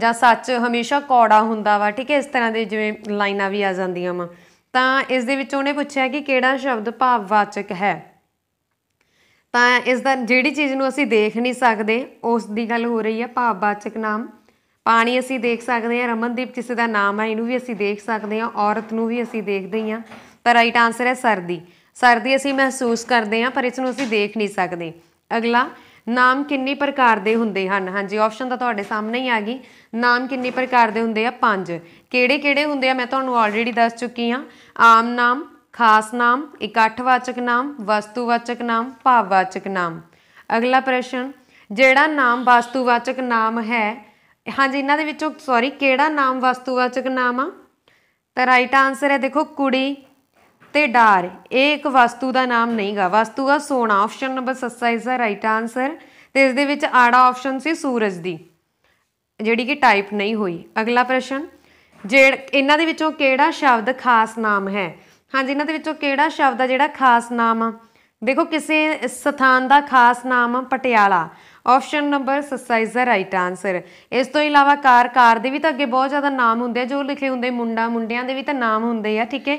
ਜਾਂ ਸੱਚ ਹਮੇਸ਼ਾ ਕੌੜਾ ਹੁੰਦਾ ਵਾ ਠੀਕ ਹੈ ਇਸ ਤਰ੍ਹਾਂ ਦੇ ਜਿਵੇਂ ਲਾਈਨਾਂ ਵੀ ਆ ਜਾਂਦੀਆਂ ਵਾ ਤਾਂ ਇਸ ਦੇ ਵਿੱਚ ਉਹਨੇ ਪੁੱਛਿਆ ਕਿ ਕਿਹੜਾ ਸ਼ਬਦ ਭਾਵਵਾਚਕ ਹੈ ਤਾਂ ਇਸ ਦਾ ਜਿਹੜੀ ਚੀਜ਼ ਨੂੰ ਅਸੀਂ ਦੇਖ ਨਹੀਂ ਸਕਦੇ ਉਸ ਦੀ ਗੱਲ ਹੋ ਰਹੀ ਹੈ ਭਾਵਵਾਚਕ ਨਾਮ ਪਾਣੀ ਅਸੀਂ ਦੇਖ ਸਕਦੇ ਹਾਂ ਰਮਨਦੀਪ ਕਿਸੇ ਦਾ ਨਾਮ ਹੈ ਇਹਨੂੰ ਵੀ ਅਸੀਂ ਦੇਖ ਸਕਦੇ ਹਾਂ ਔਰਤ ਨੂੰ ਵੀ ਅਸੀਂ ਦੇਖਦੇ ਹਾਂ ਤਾਂ ਰਾਈਟ ਆਨਸਰ ਹੈ ਸਰਦੀ ਸਰਦੀ ਅਸੀਂ ਮਹਿਸੂਸ ਕਰਦੇ ਹਾਂ ਪਰ ਇਸ ਨੂੰ ਅਸੀਂ ਦੇਖ ਨਹੀਂ ਸਕਦੇ ਅਗਲਾ ਨਾਮ ਕਿੰਨੇ ਪ੍ਰਕਾਰ ਦੇ ਹੁੰਦੇ ਹਨ ਹਾਂਜੀ ਆਪਸ਼ਨ ਤਾਂ ਤੁਹਾਡੇ ਸਾਹਮਣੇ ਹੀ ਆ ਗਈ ਨਾਮ ਕਿੰਨੇ ਪ੍ਰਕਾਰ ਦੇ ਹੁੰਦੇ ਆ ਪੰਜ ਕਿਹੜੇ ਕਿਹੜੇ ਹੁੰਦੇ ਆ ਮੈਂ ਤੁਹਾਨੂੰ ਆਲਰੇਡੀ ਦੱਸ ਚੁੱਕੀ ਹਾਂ ਆਮ ਨਾਮ ਖਾਸ ਨਾਮ ਇਕੱਠਵਾਚਕ ਨਾਮ ਵਸਤੂਵਾਚਕ ਨਾਮ ਭਾਵਵਾਚਕ ਨਾਮ ਅਗਲਾ ਪ੍ਰਸ਼ਨ ਜਿਹੜਾ ਨਾਮ ਵਸਤੂਵਾਚਕ ਨਾਮ ਹੈ ਹਾਂਜੀ ਇਹਨਾਂ ਦੇ ਵਿੱਚੋਂ ਸੌਰੀ ਕਿਹੜਾ ਨਾਮ ਵਸਤੂਵਾਚਕ ਨਾਮ ਆ ਤਾਂ ਰਾਈਟ ਆਨਸਰ ਹੈ ਦੇਖੋ ਕੁੜੀ ਤੇ ਡਾਰ ਇਹ ਇੱਕ ਵਸਤੂ ਦਾ ਨਾਮ ਨਹੀਂਗਾ ਵਸਤੂ ਆ ਸੋਨਾ ਆਪਸ਼ਨ ਨੰਬਰ 7 ਇਸ ਦਾ ਰਾਈਟ ਆਨਸਰ ਤੇ ਇਸ ਦੇ ਵਿੱਚ ਆੜਾ ਆਪਸ਼ਨ ਸੀ ਸੂਰਜ ਦੀ ਜਿਹੜੀ ਕਿ ਟਾਈਪ ਨਹੀਂ ਹੋਈ ਅਗਲਾ ਪ੍ਰਸ਼ਨ ਜਿਹੜਾ ਇਹਨਾਂ ਦੇ ਵਿੱਚੋਂ ਕਿਹੜਾ ਸ਼ਬਦ ਖਾਸ ਨਾਮ ਹੈ ਹਾਂਜੀ ਇਹਨਾਂ ਦੇ ਵਿੱਚੋਂ ਕਿਹੜਾ ਸ਼ਬਦ ਆ ਜਿਹੜਾ ਖਾਸ ਨਾਮ ਆ ਦੇਖੋ ਕਿਸੇ ਸਥਾਨ ਦਾ ਖਾਸ ਨਾਮ Patiala option number 27 the right answer ਇਸ ਤੋਂ ਇਲਾਵਾ ਕਾਰ ਕਾਰ ਦੇ ਵੀ ਤਾਂ ਅੱਗੇ ਬਹੁਤ ਜ਼ਿਆਦਾ ਨਾਮ ਹੁੰਦੇ ਆ ਜੋ ਲਿਖੇ ਹੁੰਦੇ ਮੁੰਡਾ ਮੁੰਡਿਆਂ ਦੇ ਵੀ ਤਾਂ ਨਾਮ ਹੁੰਦੇ ਆ ਠੀਕ ਹੈ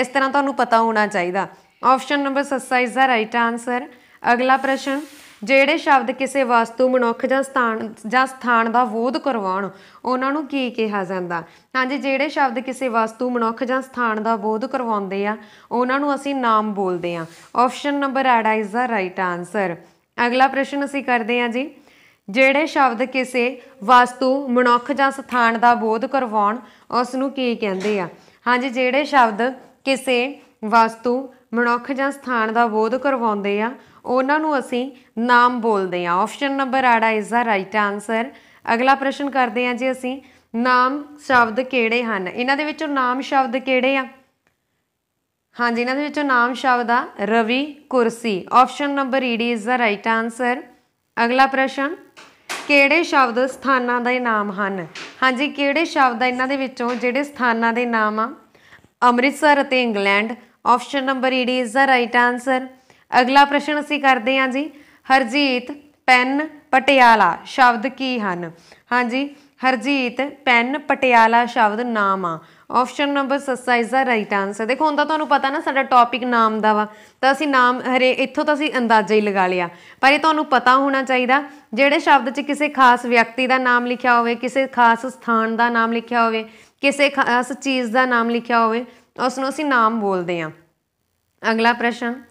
ਇਸ ਤਰ੍ਹਾਂ ਤੁਹਾਨੂੰ ਪਤਾ ਹੋਣਾ ਚਾਹੀਦਾ option number 27 the right answer ਅਗਲਾ ਪ੍ਰਸ਼ਨ ਜਿਹੜੇ ਸ਼ਬਦ ਕਿਸੇ ਵਸਤੂ ਮਨੁੱਖ ਜਾਂ ਸਥਾਨ ਜਾਂ ਸਥਾਨ ਦਾ ਬੋਧ ਕਰਵਾਉਣ ਉਹਨਾਂ ਨੂੰ ਕੀ ਕਿਹਾ ਜਾਂਦਾ ਹਾਂਜੀ ਜਿਹੜੇ ਸ਼ਬਦ ਕਿਸੇ ਵਸਤੂ ਮਨੁੱਖ ਜਾਂ ਸਥਾਨ ਦਾ ਬੋਧ ਕਰਵਾਉਂਦੇ ਆ ਉਹਨਾਂ ਨੂੰ ਅਸੀਂ ਨਾਮ ਬੋਲਦੇ ਆ option number 8 is the right answer ਅਗਲਾ ਪ੍ਰਸ਼ਨ ਅਸੀਂ ਕਰਦੇ ਆ ਜੀ ਜਿਹੜੇ ਸ਼ਬਦ ਕਿਸੇ ਵਸਤੂ ਮਨੁੱਖ ਜਾਂ ਸਥਾਨ ਦਾ ਬੋਧ ਕਰਵਾਉਣ ਉਸ ਨੂੰ ਕੀ ਕਹਿੰਦੇ ਆ ਹਾਂਜੀ ਜਿਹੜੇ ਸ਼ਬਦ ਕਿਸੇ ਵਸਤੂ ਮਨੁੱਖ ਜਾਂ ਸਥਾਨ ਦਾ ਬੋਧ ਕਰਵਾਉਂਦੇ ਆ ਉਹਨਾਂ ਨੂੰ ਅਸੀਂ ਨਾਮ ਬੋਲਦੇ ਹਾਂ ਆਪਸ਼ਨ ਨੰਬਰ ਆੜਾ ਇਜ਼ ਦਾ ਰਾਈਟ ਆਨਸਰ ਅਗਲਾ ਪ੍ਰਸ਼ਨ ਕਰਦੇ ਹਾਂ ਜੀ ਅਸੀਂ ਨਾਮ ਸ਼ਬਦ ਕਿਹੜੇ ਹਨ ਇਹਨਾਂ ਦੇ ਵਿੱਚੋਂ ਨਾਮ ਸ਼ਬਦ ਕਿਹੜੇ ਆ ਹਾਂਜੀ ਇਹਨਾਂ ਦੇ ਵਿੱਚੋਂ ਨਾਮ ਸ਼ਬਦ ਆ ਰਵੀ ਕੁਰਸੀ ਆਪਸ਼ਨ ਨੰਬਰ ਈ ਡੀ ਇਜ਼ ਦਾ ਰਾਈਟ ਆਨਸਰ ਅਗਲਾ ਪ੍ਰਸ਼ਨ ਕਿਹੜੇ ਸ਼ਬਦ ਸਥਾਨਾਂ ਦੇ ਨਾਮ ਹਨ ਹਾਂਜੀ ਕਿਹੜੇ ਸ਼ਬਦ ਆ ਇਹਨਾਂ ਦੇ ਵਿੱਚੋਂ ਜਿਹੜੇ ਸਥਾਨਾਂ ਦੇ ਨਾਮ ਆ ਅੰਮ੍ਰਿਤਸਰ ਅਤੇ ਇੰਗਲੈਂਡ ਆਪਸ਼ਨ ਨੰਬਰ ਈ ਡੀ ਇਜ਼ ਦਾ ਰਾਈਟ ਆਨਸਰ ਅਗਲਾ ਪ੍ਰਸ਼ਨ ਅਸੀਂ ਕਰਦੇ ਹਾਂ ਜੀ ਹਰਜੀਤ ਪੈਨ ਪਟਿਆਲਾ ਸ਼ਬਦ ਕੀ ਹਨ ਹਾਂਜੀ ਹਰਜੀਤ ਪੈਨ ਪਟਿਆਲਾ ਸ਼ਬਦ ਨਾਮ ਆ ਆਪਸ਼ਨ ਨੰਬਰ 7 ਇਸ ਦਾ ਰਾਈਟ ਆਨਸਰ ਦੇਖੋ ਹੁੰਦਾ ਤੁਹਾਨੂੰ ਪਤਾ ਨਾ ਸਾਡਾ ਟੌਪਿਕ ਨਾਮ ਦਾ ਵਾ ਤਾਂ ਅਸੀਂ ਨਾਮ ਹਰੇ ਇੱਥੋਂ ਤਾਂ ਅਸੀਂ ਅੰਦਾਜ਼ਾ ਹੀ ਲਗਾ ਲਿਆ ਪਰ ਇਹ ਤੁਹਾਨੂੰ ਪਤਾ ਹੋਣਾ ਚਾਹੀਦਾ ਜਿਹੜੇ ਸ਼ਬਦ 'ਚ ਕਿਸੇ ਖਾਸ ਵਿਅਕਤੀ ਦਾ ਨਾਮ ਲਿਖਿਆ ਹੋਵੇ ਕਿਸੇ ਖਾਸ ਸਥਾਨ ਦਾ ਨਾਮ ਲਿਖਿਆ ਹੋਵੇ ਕਿਸੇ ਖਾਸ ਚੀਜ਼ ਦਾ ਨਾਮ ਲਿਖਿਆ ਹੋਵੇ ਉਸ ਨੂੰ ਅਸੀਂ ਨਾਮ ਬੋਲਦੇ ਆਂ ਅਗਲਾ ਪ੍ਰਸ਼ਨ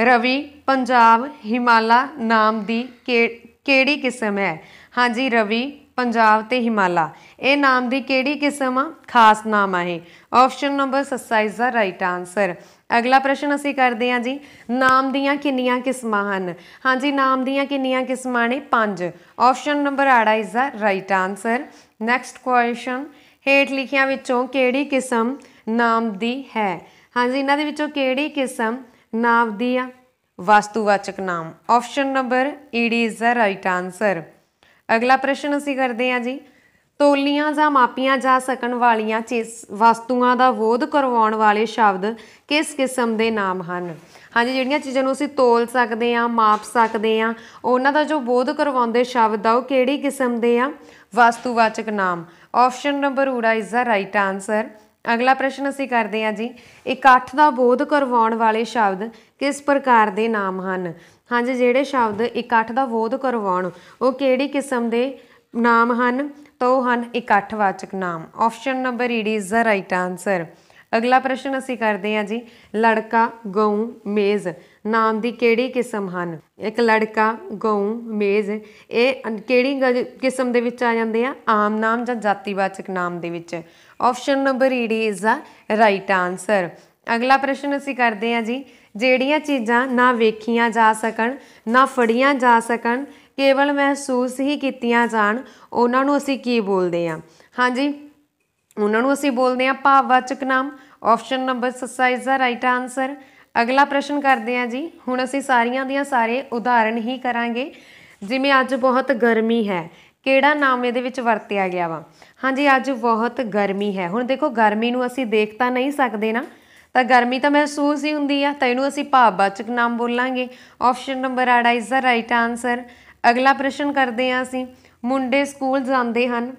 ਰਵੀ ਪੰਜਾਬ ਹਿਮਾਲਾ ਨਾਮ ਦੀ ਕਿਹੜੀ ਕਿਸਮ ਹੈ ਹਾਂਜੀ ਰਵੀ ਪੰਜਾਬ ਤੇ ਹਿਮਾਲਾ ਇਹ ਨਾਮ ਦੀ ਕਿਹੜੀ ਕਿਸਮ ਆ ਖਾਸ ਨਾਮ ਆ ਹੈ option number 27 the right answer ਅਗਲਾ ਪ੍ਰਸ਼ਨ ਅਸੀਂ ਕਰਦੇ ਹਾਂ ਜੀ ਨਾਮ ਦੀਆਂ ਕਿੰਨੀਆਂ ਕਿਸਮਾਂ ਹਨ ਹਾਂਜੀ ਨਾਮ ਦੀਆਂ ਕਿੰਨੀਆਂ ਕਿਸਮਾਂ ਨੇ 5 option number 8 is the right answer next question ਹੇਠ ਲਿਖਿਆਂ ਵਿੱਚੋਂ ਕਿਹੜੀ ਕਿਸਮ ਨਾਮ ਦੀ ਹੈ ਹਾਂਜੀ ਇਹਨਾਂ ਦੇ ਵਿੱਚੋਂ ਕਿਹੜੀ ਕਿਸਮ ਨਾਂਵ ਦੀ ਆ ਵਸਤੂਵਾਚਕ ਨਾਮ ਆਪਸ਼ਨ ਨੰਬਰ ਈਡ ਇਜ਼ ਦਾ ਰਾਈਟ ਆਨਸਰ ਅਗਲਾ ਪ੍ਰਸ਼ਨ ਅਸੀਂ ਕਰਦੇ ਹਾਂ ਜੀ ਤੋਲੀਆਂ ਜਾਂ ਮਾਪੀਆਂ ਜਾ ਸਕਣ ਵਾਲੀਆਂ ਵਸਤੂਆਂ ਦਾ ਵੋਧ ਕਰਵਾਉਣ ਵਾਲੇ ਸ਼ਬਦ ਕਿਸ ਕਿਸਮ ਦੇ ਨਾਮ ਹਨ ਹਾਂਜੀ ਜਿਹੜੀਆਂ ਚੀਜ਼ਾਂ ਨੂੰ ਅਸੀਂ ਤੋਲ ਸਕਦੇ ਆ ਮਾਪ ਸਕਦੇ ਆ ਉਹਨਾਂ ਦਾ ਜੋ ਵੋਧ ਕਰਵਾਉਂਦੇ ਸ਼ਬਦ ਆ ਉਹ ਕਿਹੜੀ ਕਿਸਮ ਦੇ ਆ ਵਸਤੂਵਾਚਕ ਨਾਮ ਆਪਸ਼ਨ ਨੰਬਰ ਊੜਾ ਇਜ਼ ਦਾ ਰਾਈਟ ਆਨਸਰ ਅਗਲਾ ਪ੍ਰਸ਼ਨ ਅਸੀਂ ਕਰਦੇ ਹਾਂ ਜੀ ਇਕੱਠ ਦਾ ਬੋਧ ਕਰਵਾਉਣ ਵਾਲੇ ਸ਼ਬਦ ਕਿਸ ਪ੍ਰਕਾਰ ਦੇ ਨਾਮ ਹਨ ਹਾਂਜੀ ਜਿਹੜੇ ਸ਼ਬਦ ਇਕੱਠ ਦਾ ਬੋਧ ਕਰਵਾਉਣ ਉਹ ਕਿਹੜੀ ਕਿਸਮ ਦੇ ਨਾਮ ਹਨ ਤਾਂ ਉਹ ਹਨ ਇਕੱਠਵਾਚਕ ਨਾਮ ਆਪਸ਼ਨ ਨੰਬਰ ਈ ਇਜ਼ ਦਾ ਰਾਈਟ ਆਨਸਰ ਅਗਲਾ ਪ੍ਰਸ਼ਨ ਅਸੀਂ ਕਰਦੇ ਹਾਂ ਜੀ ਲੜਕਾ ਗਊ ਮੇਜ਼ ਨਾਮ ਦੀ ਕਿਹੜੀ ਕਿਸਮ ਹਨ ਇੱਕ ਲੜਕਾ ਗਊ ਮੇਜ਼ ਇਹ ਕਿਹੜੀ ਕਿਸਮ ਦੇ ਵਿੱਚ ਆ ਜਾਂਦੇ ਆ ਆਮ ਨਾਮ ਜਾਂ ਜਾਤੀਵਾਚਕ ਨਾਮ ਦੇ ਵਿੱਚ option number D is the right answer ਅਗਲਾ ਪ੍ਰਸ਼ਨ ਅਸੀਂ ਕਰਦੇ ਹਾਂ ਜੀ ਜਿਹੜੀਆਂ ਚੀਜ਼ਾਂ ਨਾ ਵੇਖੀਆਂ ਜਾ ਸਕਣ ਨਾ ਫੜੀਆਂ ਜਾ ਸਕਣ ਕੇਵਲ ਮਹਿਸੂਸ ਹੀ ਕੀਤੀਆਂ ਜਾਣ ਉਹਨਾਂ ਨੂੰ ਅਸੀਂ ਕੀ ਬੋਲਦੇ ਆ ਹਾਂਜੀ ਉਹਨਾਂ ਨੂੰ ਅਸੀਂ ਬੋਲਦੇ ਆ ਭਾਵਵਾਚਕ ਨਾਮ option number is the right answer ਅਗਲਾ ਪ੍ਰਸ਼ਨ ਕਰਦੇ ਆ ਜੀ ਹੁਣ ਅਸੀਂ ਸਾਰੀਆਂ ਦੀਆਂ ਸਾਰੇ ਉਦਾਹਰਣ ਹੀ ਕਰਾਂਗੇ ਜਿਵੇਂ ਅੱਜ ਬਹੁਤ ਗਰਮੀ ਹੈ ਕਿਹੜਾ ਨਾਮ ਇਹਦੇ ਵਿੱਚ ਵਰਤਿਆ ਗਿਆ ਵਾ ਹਾਂਜੀ ਅੱਜ ਬਹੁਤ ਗਰਮੀ ਹੈ ਹੁਣ ਦੇਖੋ ਗਰਮੀ ਨੂੰ ਅਸੀਂ ਦੇਖ ਤਾਂ ਨਹੀਂ ਸਕਦੇ ਨਾ ਤਾਂ ਗਰਮੀ ਤਾਂ ਮਹਿਸੂਸ ਹੀ ਹੁੰਦੀ ਆ ਤਾਂ ਇਹਨੂੰ ਅਸੀਂ ਭਾਵਵਾਚਕ ਨਾਮ ਬੋਲਾਂਗੇ option number 8 is the right answer ਅਗਲਾ ਪ੍ਰਸ਼ਨ ਕਰਦੇ ਆ ਅਸੀਂ ਮੁੰਡੇ ਸਕੂਲ ਜਾਂਦੇ ਹਨ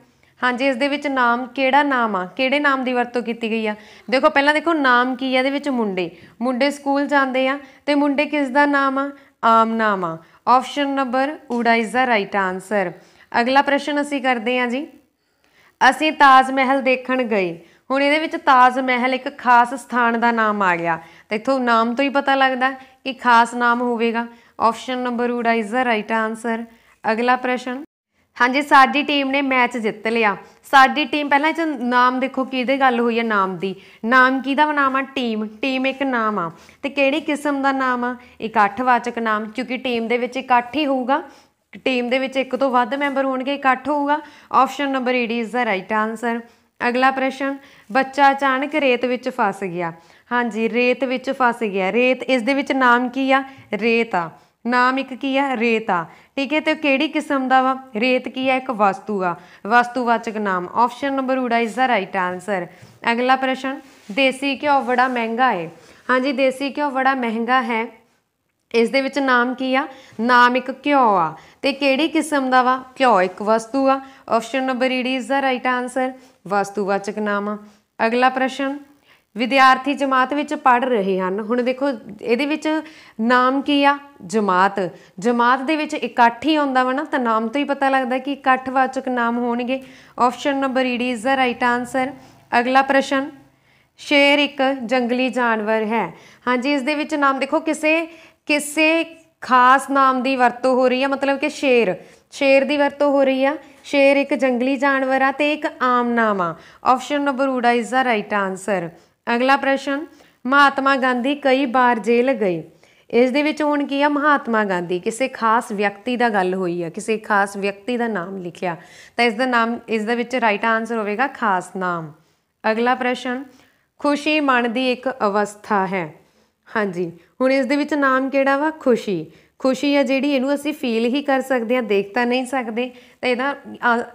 ਹਾਂਜੀ ਇਸ ਦੇ ਵਿੱਚ ਨਾਮ ਕਿਹੜਾ ਨਾਮ ਆ ਕਿਹੜੇ ਨਾਮ ਦੀ ਵਰਤੋਂ ਕੀਤੀ ਗਈ ਆ ਦੇਖੋ ਪਹਿਲਾਂ ਦੇਖੋ ਨਾਮ ਕੀ ਆ ਇਹਦੇ ਵਿੱਚ ਮੁੰਡੇ ਮੁੰਡੇ ਸਕੂਲ ਜਾਂਦੇ ਆ ਤੇ ਮੁੰਡੇ ਕਿਸ ਦਾ ਨਾਮ ਆ ਆਮ ਨਾਮ ਆ ਆਪਸ਼ਨ ਨੰਬਰ ਊੜਾ ਇਜ਼ ਦਾ ਰਾਈਟ ਆਨਸਰ ਅਗਲਾ ਪ੍ਰਸ਼ਨ ਅਸੀਂ ਕਰਦੇ ਆ ਜੀ ਅਸੀਂ ਤਾਜ ਮਹਿਲ ਦੇਖਣ ਗਏ ਹੁਣ ਇਹਦੇ ਵਿੱਚ ਤਾਜ ਮਹਿਲ ਇੱਕ ਖਾਸ ਸਥਾਨ ਦਾ ਨਾਮ ਆ ਗਿਆ ਤੇ ਇਥੋਂ ਨਾਮ ਤੋਂ ਹੀ ਪਤਾ ਲੱਗਦਾ ਕਿ ਖਾਸ ਨਾਮ ਹੋਵੇਗਾ ਆਪਸ਼ਨ ਨੰਬਰ ਊੜਾ ਇਜ਼ ਦਾ ਰਾਈਟ ਆਨਸਰ ਅਗਲਾ ਪ੍ਰਸ਼ਨ ਹਾਂਜੀ ਸਾਡੀ ਟੀਮ ਨੇ ਮੈਚ ਜਿੱਤ ਲਿਆ ਸਾਡੀ ਟੀਮ ਪਹਿਲਾਂ ਇਹ ਨਾਮ ਦੇਖੋ ਕਿਹਦੇ ਗੱਲ ਹੋਈ ਹੈ ਨਾਮ ਦੀ ਨਾਮ ਕਿਹਦਾ ਬਣਾਵਾ ਆ ਟੀਮ ਟੀਮ ਇੱਕ ਨਾਮ ਆ ਤੇ ਕਿਹੜੀ ਕਿਸਮ ਦਾ ਨਾਮ ਆ ਇਕੱਠਵਾਚਕ ਨਾਮ ਕਿਉਂਕਿ ਟੀਮ ਦੇ ਵਿੱਚ ਇਕੱਠ ਹੀ ਹੋਊਗਾ ਟੀਮ ਦੇ ਵਿੱਚ ਇੱਕ ਤੋਂ ਵੱਧ ਮੈਂਬਰ ਹੋਣਗੇ ਇਕੱਠ ਹੋਊਗਾ option number 8 is the right answer ਅਗਲਾ ਪ੍ਰਸ਼ਨ ਬੱਚਾ ਅਚਾਨਕ ਰੇਤ ਵਿੱਚ ਫਸ ਗਿਆ ਹਾਂਜੀ ਰੇਤ ਵਿੱਚ ਫਸ ਗਿਆ ਰੇਤ ਇਸ ਦੇ ਵਿੱਚ ਨਾਮ ਕੀ ਆ ਰੇਤ ਆ ਨਾਮ ਇੱਕ ਕੀ ਆ ਰੇਤ ਆ ਠੀਕ ਹੈ ਤੇ ਕਿਹੜੀ ਕਿਸਮ ਦਾ ਵਾ ਰੇਤ ਕੀ ਆ ਇੱਕ ਵਸਤੂ ਆ ਵਸਤੂਵਾਚਕ ਨਾਮ ਆਪਸ਼ਨ ਨੰਬਰ ਊੜਾ ਇਜ਼ ਦਾ ਰਾਈਟ ਆਨਸਰ ਅਗਲਾ ਪ੍ਰਸ਼ਨ ਦੇਸੀ ਘਿਓ ਬੜਾ ਮਹਿੰਗਾ ਹੈ ਹਾਂਜੀ ਦੇਸੀ ਘਿਓ ਬੜਾ ਮਹਿੰਗਾ ਹੈ ਇਸ ਦੇ ਵਿੱਚ ਨਾਮ ਕੀ ਆ ਨਾਮ ਇੱਕ ਘਿਓ ਆ ਤੇ ਕਿਹੜੀ ਕਿਸਮ ਦਾ ਵਾ ਘਿਓ ਇੱਕ ਵਸਤੂ ਆ ਆਪਸ਼ਨ ਨੰਬਰ ਈਡੀ ਇਜ਼ ਦਾ ਰਾਈਟ ਆਨਸਰ ਵਸਤੂਵਾਚਕ ਨਾਮ ਅਗਲਾ ਪ੍ਰਸ਼ਨ ਵਿਦਿਆਰਥੀ ਜਮਾਤ ਵਿੱਚ ਪੜ ਰਹੇ ਹਨ ਹੁਣ ਦੇਖੋ ਇਹਦੇ ਵਿੱਚ ਨਾਮ ਕੀ ਆ ਜਮਾਤ ਜਮਾਤ ਦੇ ਵਿੱਚ ਇਕੱਠ ਹੀ ਆਉਂਦਾ ਵਾ ਨਾ ਤਾਂ ਨਾਮ ਤੋਂ ਹੀ ਪਤਾ ਲੱਗਦਾ ਕਿ ਇਕੱਠਵਾਚਕ ਨਾਮ ਹੋਣਗੇ ਆਪਸ਼ਨ ਨੰਬਰ ਈ ਇਜ਼ ਦਾ ਰਾਈਟ ਆਨਸਰ ਅਗਲਾ ਪ੍ਰਸ਼ਨ ਸ਼ੇਰ ਇੱਕ ਜੰਗਲੀ ਜਾਨਵਰ ਹੈ ਹਾਂਜੀ ਇਸ ਦੇ ਵਿੱਚ ਨਾਮ ਦੇਖੋ ਕਿਸੇ ਕਿਸੇ ਖਾਸ ਨਾਮ ਦੀ ਵਰਤੋਂ ਹੋ ਰਹੀ ਹੈ ਮਤਲਬ ਕਿ ਸ਼ੇਰ ਸ਼ੇਰ ਦੀ ਵਰਤੋਂ ਹੋ ਰਹੀ ਆ ਸ਼ੇਰ ਇੱਕ ਜੰਗਲੀ ਜਾਨਵਰ ਆ ਤੇ ਇੱਕ ਆਮ ਨਾਮ ਆ option number 2 is the right answer ਅਗਲਾ ਪ੍ਰਸ਼ਨ ਮਹਾਤਮਾ ਗਾਂਧੀ ਕਈ ਵਾਰ ਜੇਲ੍ਹ ਗਏ ਇਸ ਦੇ ਵਿੱਚ ਹੁਣ ਕੀ ਆ ਮਹਾਤਮਾ ਗਾਂਧੀ ਕਿਸੇ ਖਾਸ ਵਿਅਕਤੀ ਦਾ ਗੱਲ ਹੋਈ ਆ ਕਿਸੇ ਖਾਸ ਵਿਅਕਤੀ ਦਾ ਨਾਮ ਲਿਖਿਆ ਤਾਂ ਇਸ ਦਾ ਨਾਮ ਇਸ ਦੇ ਵਿੱਚ ਰਾਈਟ ਆਨਸਰ ਹੋਵੇਗਾ ਖਾਸ ਨਾਮ ਅਗਲਾ ਪ੍ਰਸ਼ਨ ਖੁਸ਼ੀ ਮਨ ਦੀ ਇੱਕ ਅਵਸਥਾ ਹੈ ਹਾਂਜੀ ਹੁਣ ਇਸ ਦੇ ਵਿੱਚ ਨਾਮ ਕਿਹੜਾ ਵਾ ਖੁਸ਼ੀ ਖੁਸ਼ੀ ਆ ਜਿਹੜੀ ਇਹਨੂੰ ਅਸੀਂ ਫੀਲ ਹੀ ਕਰ ਸਕਦੇ ਆ ਦੇਖ ਤਾਂ ਨਹੀਂ ਸਕਦੇ ਤਾਂ ਇਹਦਾ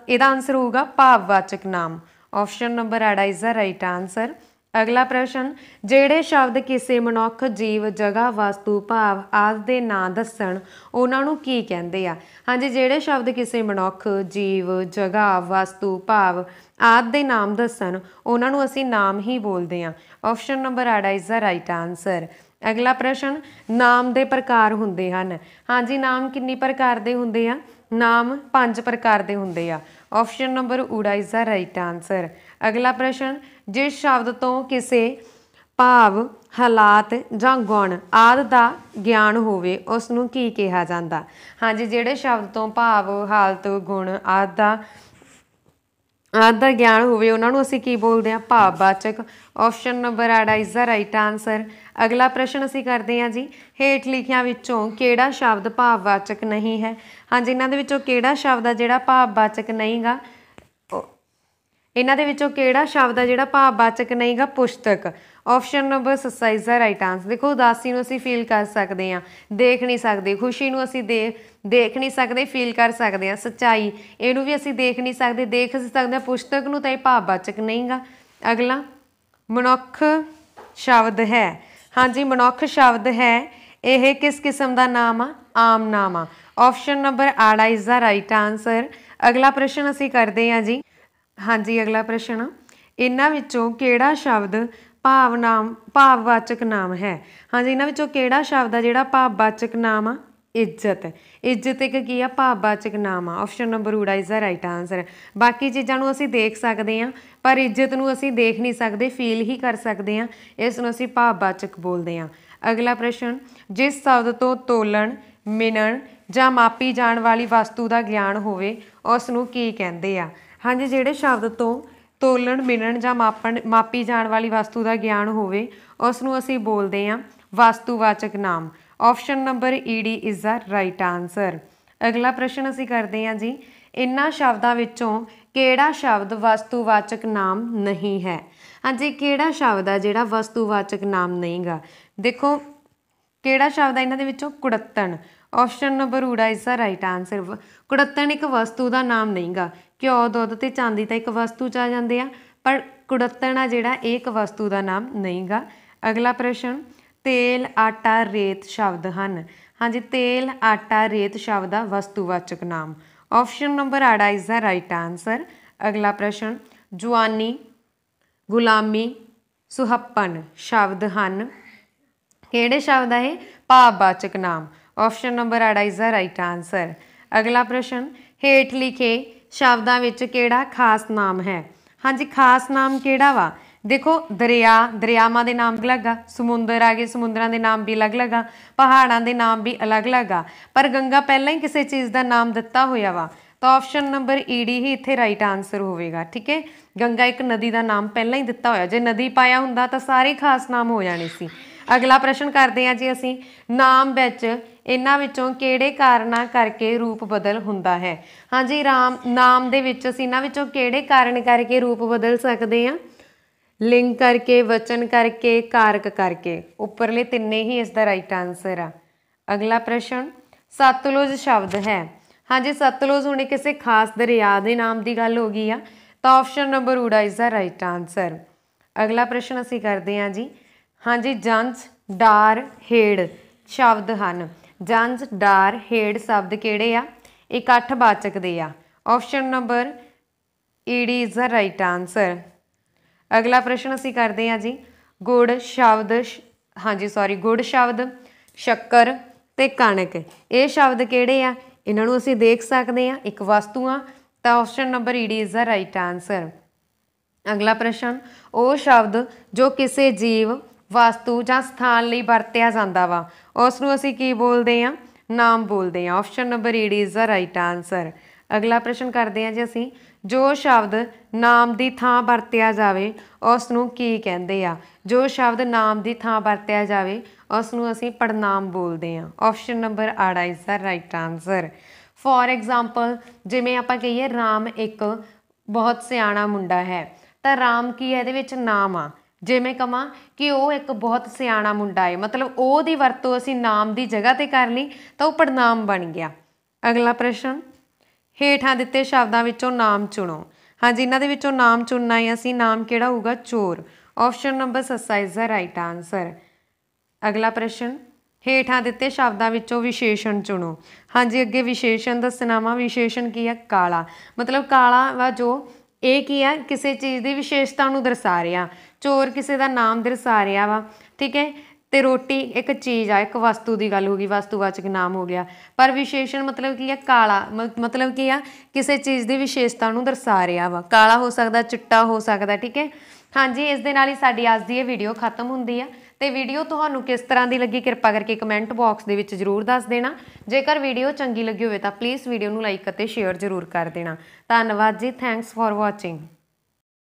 ਇਹਦਾ ਆਨਸਰ ਹੋਊਗਾ ਭਾਵਵਾਚਕ ਨਾਮ option number 8 is the right answer ਅਗਲਾ ਪ੍ਰਸ਼ਨ ਜਿਹੜੇ ਸ਼ਬਦ ਕਿਸੇ ਮਨੁੱਖ ਜੀਵ ਜਗਾ ਵਸਤੂ ਭਾਵ ਆਦ ਦੇ ਨਾਂ ਦੱਸਣ ਉਹਨਾਂ ਨੂੰ ਕੀ ਕਹਿੰਦੇ ਆ ਹਾਂਜੀ ਜਿਹੜੇ ਸ਼ਬਦ ਕਿਸੇ ਮਨੁੱਖ ਜੀਵ ਜਗਾ ਵਸਤੂ ਭਾਵ ਆਦ ਦੇ ਨਾਮ ਦੱਸਣ ਉਹਨਾਂ ਨੂੰ ਅਸੀਂ ਨਾਮ ਹੀ ਬੋਲਦੇ ਆ option number 8 is the right answer ਅਗਲਾ ਪ੍ਰਸ਼ਨ ਨਾਮ ਦੇ ਪ੍ਰਕਾਰ ਹੁੰਦੇ ਹਨ ਹਾਂਜੀ ਨਾਮ ਕਿੰਨੀ ਪ੍ਰਕਾਰ ਦੇ ਹੁੰਦੇ ਆ ਨਾਮ ਪੰਜ ਪ੍ਰਕਾਰ ਦੇ ਹੁੰਦੇ ਆ ਆਪਸ਼ਨ ਨੰਬਰ ਊੜਾ ਇਜ਼ ਦਾ ਰਾਈਟ ਆਨਸਰ ਅਗਲਾ ਪ੍ਰਸ਼ਨ ਜਿਸ ਸ਼ਬਦ ਤੋਂ ਕਿਸੇ ਭਾਵ ਹਾਲਾਤ ਜਾਂ ਗੁਣ ਆਦ ਦਾ ਗਿਆਨ ਹੋਵੇ ਉਸ ਨੂੰ ਕੀ ਕਿਹਾ ਜਾਂਦਾ ਹਾਂਜੀ ਜਿਹੜੇ ਸ਼ਬਦ ਤੋਂ ਭਾਵ ਹਾਲਤ ਗੁਣ ਆਦ ਦਾ ਆਦਾ ਗਿਆਨ ਹੋਵੇ ਉਹਨਾਂ ਨੂੰ ਅਸੀਂ ਕੀ ਬੋਲਦੇ ਆ ਭਾਵਵਾਚਕ option number 8 is the right answer ਅਗਲਾ ਪ੍ਰਸ਼ਨ ਅਸੀਂ ਕਰਦੇ ਹਾਂ ਜੀ ਹੇਠ ਲਿਖਿਆਂ ਵਿੱਚੋਂ ਕਿਹੜਾ ਸ਼ਬਦ ਭਾਵਵਾਚਕ ਨਹੀਂ ਹੈ ਹਾਂਜੀ ਇਹਨਾਂ ਦੇ ਵਿੱਚੋਂ ਕਿਹੜਾ ਸ਼ਬਦ ਆ ਜਿਹੜਾ ਭਾਵਵਾਚਕ ਨਹੀਂਗਾ ਇਹਨਾਂ ਦੇ ਵਿੱਚੋਂ ਕਿਹੜਾ ਸ਼ਬਦ ਆ ਜਿਹੜਾ ਭਾਵਵਾਚਕ ਨਹੀਂਗਾ ਪੁਸਤਕ option number 27 the right answer ਦੇਖੋ ਉਦਾਸੀ ਨੂੰ ਅਸੀਂ ਫੀਲ ਕਰ ਸਕਦੇ ਆ ਦੇਖ ਨਹੀਂ ਸਕਦੇ ਖੁਸ਼ੀ ਨੂੰ ਅਸੀਂ ਦੇਖ ਨਹੀਂ ਸਕਦੇ ਫੀਲ ਕਰ ਸਕਦੇ ਆ ਸਚਾਈ ਇਹਨੂੰ ਵੀ ਅਸੀਂ ਦੇਖ ਨਹੀਂ ਸਕਦੇ ਦੇਖ ਸਕਦੇ ਆ ਪੁਸਤਕ ਨੂੰ ਤਾਂ ਇਹ ਭਾਵਵਾਚਕ ਨਹੀਂਗਾ ਅਗਲਾ ਮਨੁੱਖ ਸ਼ਬਦ ਹੈ ਹਾਂਜੀ ਮਨੁੱਖ ਸ਼ਬਦ ਹੈ ਇਹ ਕਿਸ ਕਿਸਮ ਦਾ ਨਾਮ ਆ ਆਮ ਨਾਮ ਆ option number is the right answer ਅਗਲਾ ਪ੍ਰਸ਼ਨ ਅਸੀਂ ਕਰਦੇ ਆ ਜੀ ਹਾਂਜੀ ਅਗਲਾ ਪ੍ਰਸ਼ਨ ਇਹਨਾਂ ਵਿੱਚੋਂ ਕਿਹੜਾ ਸ਼ਬਦ ਭਾਵ ਨਾਮ ਭਾਵਵਾਚਕ ਨਾਮ ਹੈ ਹਾਂਜੀ ਇਹਨਾਂ ਵਿੱਚੋਂ ਕਿਹੜਾ ਸ਼ਬਦ ਆ ਜਿਹੜਾ ਭਾਵਵਾਚਕ ਨਾਮ ਆ ਇੱਜ਼ਤ ਇੱਜ਼ਤ ਇੱਕ ਕੀ ਆ ਭਾਵਵਾਚਕ ਨਾਮ ਆ ਆਪਸ਼ਨ ਨੰਬਰ ਊੜਾ ਇਜ਼ ਦਾ ਰਾਈਟ ਆਨਸਰ ਬਾਕੀ ਚੀਜ਼ਾਂ ਨੂੰ ਅਸੀਂ ਦੇਖ ਸਕਦੇ ਆ ਪਰ ਇੱਜ਼ਤ ਨੂੰ ਅਸੀਂ ਦੇਖ ਨਹੀਂ ਸਕਦੇ ਫੀਲ ਹੀ ਕਰ ਸਕਦੇ ਆ ਇਸ ਨੂੰ ਅਸੀਂ ਭਾਵਵਾਚਕ ਬੋਲਦੇ ਆ ਅਗਲਾ ਪ੍ਰਸ਼ਨ ਜਿਸ ਸ਼ਬਦ ਤੋਂ ਤੋਲਣ ਮਿਨਣ ਜਾਂ ਮਾਪੀ ਜਾਣ ਵਾਲੀ ਵਸਤੂ ਦਾ ਗਿਆਨ ਹੋਵੇ ਉਸ ਨੂੰ ਕੀ ਕਹਿੰਦੇ ਆ ਹਾਂਜੀ ਜਿਹੜੇ ਸ਼ਬਦ ਤੋਂ ਤੋਲਣ ਮਿਣਨ ਜਾਂ ਮਾਪਣ ਮਾਪੀ ਜਾਣ ਵਾਲੀ ਵਸਤੂ ਦਾ ਗਿਆਨ ਹੋਵੇ ਉਸ ਨੂੰ ਅਸੀਂ ਬੋਲਦੇ ਹਾਂ ਵਸਤੂਵਾਚਕ ਨਾਮ option number ED is the right answer ਅਗਲਾ ਪ੍ਰਸ਼ਨ ਅਸੀਂ ਕਰਦੇ ਹਾਂ ਜੀ ਇਨ੍ਹਾਂ ਸ਼ਬਦਾਂ ਵਿੱਚੋਂ ਕਿਹੜਾ ਸ਼ਬਦ ਵਸਤੂਵਾਚਕ ਨਾਮ ਨਹੀਂ ਹੈ ਹਾਂਜੀ ਕਿਹੜਾ ਸ਼ਬਦ ਆ ਜਿਹੜਾ ਵਸਤੂਵਾਚਕ ਨਾਮ ਨਹੀਂਗਾ ਦੇਖੋ ਕਿਹੜਾ ਸ਼ਬਦ ਆ ਇਹਨਾਂ ਦੇ ਵਿੱਚੋਂ ਕੁੜੱਤਣ ਆਪਸ਼ਨ ਨੰਬਰ ਊੜਾ ਇਜ਼ ਦਾ ਰਾਈਟ ਆਨਸਰ ਕੁੜੱਤਣ ਇੱਕ ਵਸਤੂ ਦਾ ਨਾਮ ਨਹੀਂਗਾ ਘਿਓ ਦੁੱਧ ਤੇ ਚਾਂਦੀ ਤਾਂ ਇੱਕ ਵਸਤੂ ਚ ਆ ਜਾਂਦੇ ਆ ਪਰ ਕੁੜੱਤਣਾ ਜਿਹੜਾ ਇਹ ਇੱਕ ਵਸਤੂ ਦਾ ਨਾਮ ਨਹੀਂਗਾ ਅਗਲਾ ਪ੍ਰਸ਼ਨ ਤੇਲ ਆਟਾ ਰੇਤ ਸ਼ਬਦ ਹਨ ਹਾਂਜੀ ਤੇਲ ਆਟਾ ਰੇਤ ਸ਼ਬਦ ਦਾ ਵਸਤੂਵਾਚਕ ਨਾਮ option number 8 is the right answer ਅਗਲਾ ਪ੍ਰਸ਼ਨ ਜਵਾਨੀ ਗੁਲਾਮੀ ਸੁਹੱਪਨ ਸ਼ਬਦ ਹਨ ਕਿਹੜੇ ਸ਼ਬਦ ਹੈ ਭਾਵਵਾਚਕ ਨਾਮ option number 8 is the right answer ਅਗਲਾ ਪ੍ਰਸ਼ਨ ਹੇਠ ਲਿਖੇ ਸ਼ਬਦਾਂ ਵਿੱਚ ਕਿਹੜਾ ਖਾਸ ਨਾਮ ਹੈ ਹਾਂਜੀ ਖਾਸ ਨਾਮ ਕਿਹੜਾ ਵਾ ਦੇਖੋ ਦਰਿਆ ਦਰਿਆਵਾਂ ਦੇ ਨਾਮ ਅਲੱਗ ਆ ਸਮੁੰਦਰ ਆ ਗਏ ਸਮੁੰਦਰਾਂ ਦੇ ਨਾਮ ਵੀ ਅਲੱਗ-ਅਲੱਗ ਆ ਪਹਾੜਾਂ ਦੇ ਨਾਮ ਵੀ ਅਲੱਗ-ਅਲੱਗ ਆ ਪਰ ਗੰਗਾ ਪਹਿਲਾਂ ਹੀ ਕਿਸੇ ਚੀਜ਼ ਦਾ ਨਾਮ ਦਿੱਤਾ ਹੋਇਆ ਵਾ ਤਾਂ ਆਪਸ਼ਨ ਨੰਬਰ ਈਡੀ ਹੀ ਇੱਥੇ ਰਾਈਟ ਆਨਸਰ ਹੋਵੇਗਾ ਠੀਕ ਹੈ ਗੰਗਾ ਇੱਕ ਨਦੀ ਦਾ ਨਾਮ ਪਹਿਲਾਂ ਹੀ ਦਿੱਤਾ ਹੋਇਆ ਜੇ ਨਦੀ ਪਾਇਆ ਹੁੰਦਾ ਤਾਂ ਸਾਰੇ ਖਾਸ ਨਾਮ ਹੋ ਜਾਣੇ ਸੀ ਅਗਲਾ ਪ੍ਰਸ਼ਨ ਕਰਦੇ ਆ ਜੀ ਅਸੀਂ ਨਾਮ ਵਿੱਚ ਇਹਨਾਂ ਵਿੱਚੋਂ ਕਿਹੜੇ ਕਾਰਨਾਂ ਕਰਕੇ ਰੂਪ ਬਦਲ ਹੁੰਦਾ ਹੈ ਹਾਂਜੀ ਰਾਮ ਨਾਮ ਦੇ ਵਿੱਚ ਅਸੀਂ ਇਹਨਾਂ ਵਿੱਚੋਂ ਕਿਹੜੇ ਕਾਰਨ ਕਰਕੇ ਰੂਪ ਬਦਲ ਸਕਦੇ ਹਾਂ ਲਿੰਗ ਕਰਕੇ ਵਚਨ ਕਰਕੇ ਕਾਰਕ ਕਰਕੇ ਉੱਪਰਲੇ ਤਿੰਨੇ ਹੀ ਇਸ ਦਾ ਰਾਈਟ ਆਨਸਰ ਆ ਅਗਲਾ ਪ੍ਰਸ਼ਨ ਸਤਲੁਜ ਸ਼ਬਦ ਹੈ ਹਾਂਜੀ ਸਤਲੁਜ ਹੁਣੇ ਕਿਸੇ ਖਾਸ ਦਰਿਆ ਦੇ ਨਾਮ ਦੀ ਗੱਲ ਹੋ ਗਈ ਆ ਤਾਂ ਆਪਸ਼ਨ ਨੰਬਰ ਊੜਾ ਇਸ ਦਾ ਰਾਈਟ ਆਨਸਰ ਅਗਲਾ ਪ੍ਰਸ਼ਨ ਅਸੀਂ ਕਰਦੇ ਹਾਂ ਜੀ ਹਾਂਜੀ ਜੰਝ ਡਾਰ ਹੇੜ ਸ਼ਬਦ ਹਨ ਜੰਜ ਡਾਰ ਹੇਡ ਸ਼ਬਦ ਕਿਹੜੇ ਆ ਇਕੱਠ ਬਾਚਕ ਦੇ ਆ ਆਪਸ਼ਨ ਨੰਬਰ ਈਡ ਇਜ਼ ਦਾ ਰਾਈਟ ਆਨਸਰ ਅਗਲਾ ਪ੍ਰਸ਼ਨ ਅਸੀਂ ਕਰਦੇ ਹਾਂ ਜੀ ਗੁੜ ਸ਼ਬਦ ਹਾਂਜੀ ਸੌਰੀ ਗੁੜ ਸ਼ਬਦ ਸ਼ੱਕਰ ਤੇ ਕਣਕ ਇਹ ਸ਼ਬਦ ਕਿਹੜੇ ਆ ਇਹਨਾਂ ਨੂੰ ਅਸੀਂ ਦੇਖ ਸਕਦੇ ਹਾਂ ਇੱਕ ਵਸਤੂਆਂ ਤਾਂ ਆਪਸ਼ਨ ਨੰਬਰ ਈਡ ਇਜ਼ ਦਾ ਰਾਈਟ ਆਨਸਰ ਅਗਲਾ ਪ੍ਰਸ਼ਨ ਉਹ ਸ਼ਬਦ ਜੋ ਕਿਸੇ ਜੀਵ ਵਸਤੂ ਜਾਂ ਸਥਾਨ ਲਈ ਵਰਤਿਆ ਜਾਂਦਾ ਵਾ ਉਸ ਨੂੰ ਅਸੀਂ ਕੀ ਬੋਲਦੇ ਆ ਨਾਮ ਬੋਲਦੇ ਆ option number 8 is the right answer ਅਗਲਾ ਪ੍ਰਸ਼ਨ ਕਰਦੇ ਆ ਜੀ ਅਸੀਂ ਜੋ ਸ਼ਬਦ ਨਾਮ ਦੀ ਥਾਂ ਵਰਤਿਆ ਜਾਵੇ ਉਸ ਨੂੰ ਕੀ ਕਹਿੰਦੇ ਆ ਜੋ ਸ਼ਬਦ ਨਾਮ ਦੀ ਥਾਂ ਵਰਤਿਆ ਜਾਵੇ ਉਸ ਨੂੰ ਅਸੀਂ ਪੜਨਾਮ ਬੋਲਦੇ ਆ option number 8 is the right answer for example ਜਿਵੇਂ ਆਪਾਂ ਕਹੀਏ ਰਾਮ ਇੱਕ ਬਹੁਤ ਸਿਆਣਾ ਮੁੰਡਾ ਹੈ ਤਾਂ ਰਾਮ ਕੀ ਹੈ ਇਹਦੇ ਵਿੱਚ ਨਾਮ ਆ ਜੇ ਮੈਂ ਕਹਾਂ ਕਿ ਉਹ ਇੱਕ ਬਹੁਤ ਸਿਆਣਾ ਮੁੰਡਾ ਹੈ ਮਤਲਬ ਉਹ ਦੀ ਵਰਤੋਂ ਅਸੀਂ ਨਾਮ ਦੀ ਜਗ੍ਹਾ ਤੇ ਕਰ ਲਈ ਤਾਂ ਉਹ ਪੜਨਾਮ ਬਣ ਗਿਆ ਅਗਲਾ ਪ੍ਰਸ਼ਨ ਹੇਠਾਂ ਦਿੱਤੇ ਸ਼ਬਦਾਂ ਵਿੱਚੋਂ ਨਾਮ ਚੁਣੋ ਹਾਂਜੀ ਇਹਨਾਂ ਦੇ ਵਿੱਚੋਂ ਨਾਮ ਚੁਣਨਾ ਹੈ ਅਸੀਂ ਨਾਮ ਕਿਹੜਾ ਹੋਊਗਾ ਚੋਰ option number 7 is the right answer ਅਗਲਾ ਪ੍ਰਸ਼ਨ ਹੇਠਾਂ ਦਿੱਤੇ ਸ਼ਬਦਾਂ ਵਿੱਚੋਂ ਵਿਸ਼ੇਸ਼ਣ ਚੁਣੋ ਹਾਂਜੀ ਅੱਗੇ ਵਿਸ਼ੇਸ਼ਣ ਦੱਸਣਾ ਵਾ ਵਿਸ਼ੇਸ਼ਣ ਕੀ ਹੈ ਕਾਲਾ ਮਤਲਬ ਕਾਲਾ ਵਾ ਜੋ ਇਹ ਕੀ ਹੈ ਕਿਸੇ ਚੀਜ਼ ਦੀ ਵਿਸ਼ੇਸ਼ਤਾ ਨੂੰ ਦਰਸਾ ਰਿਹਾ ਚੋਰ ਕਿਸੇ ਦਾ ਨਾਮ ਦਰਸਾ ਰਿਹਾ ਵਾ ਠੀਕ ਹੈ ਤੇ ਰੋਟੀ ਇੱਕ ਚੀਜ਼ ਆ ਇੱਕ ਵਸਤੂ ਦੀ ਗੱਲ ਹੋ ਗਈ ਵਸਤੂਵਾਚਕ ਨਾਮ ਹੋ ਗਿਆ ਪਰ ਵਿਸ਼ੇਸ਼ਣ ਮਤਲਬ ਕੀ ਹੈ ਕਾਲਾ ਮਤਲਬ ਕੀ ਆ ਕਿਸੇ ਚੀਜ਼ ਦੀ ਵਿਸ਼ੇਸ਼ਤਾ ਨੂੰ ਦਰਸਾ ਰਿਹਾ ਵਾ ਕਾਲਾ ਹੋ ਸਕਦਾ ਚਿੱਟਾ ਹੋ ਸਕਦਾ ਠੀਕ ਹੈ ਹਾਂਜੀ ਇਸ ਦੇ ਨਾਲ ਹੀ ਸਾਡੀ ਅੱਜ ਦੀ ਇਹ ਵੀਡੀਓ ਖਤਮ ਹੁੰਦੀ ਆ ਤੇ ਵੀਡੀਓ ਤੁਹਾਨੂੰ ਕਿਸ ਤਰ੍ਹਾਂ ਦੀ ਲੱਗੀ ਕਿਰਪਾ ਕਰਕੇ ਕਮੈਂਟ ਬਾਕਸ ਦੇ ਵਿੱਚ ਜਰੂਰ ਦੱਸ ਦੇਣਾ ਜੇਕਰ ਵੀਡੀਓ ਚੰਗੀ ਲੱਗੀ ਹੋਵੇ ਤਾਂ ਪਲੀਜ਼ ਵੀਡੀਓ ਨੂੰ ਲਾਈਕ ਅਤੇ ਸ਼ੇਅਰ ਜਰੂਰ ਕਰ ਦੇਣਾ ਧੰਨਵਾਦ ਜੀ ਥੈਂਕਸ ਫਾਰ ਵਾਚਿੰਗ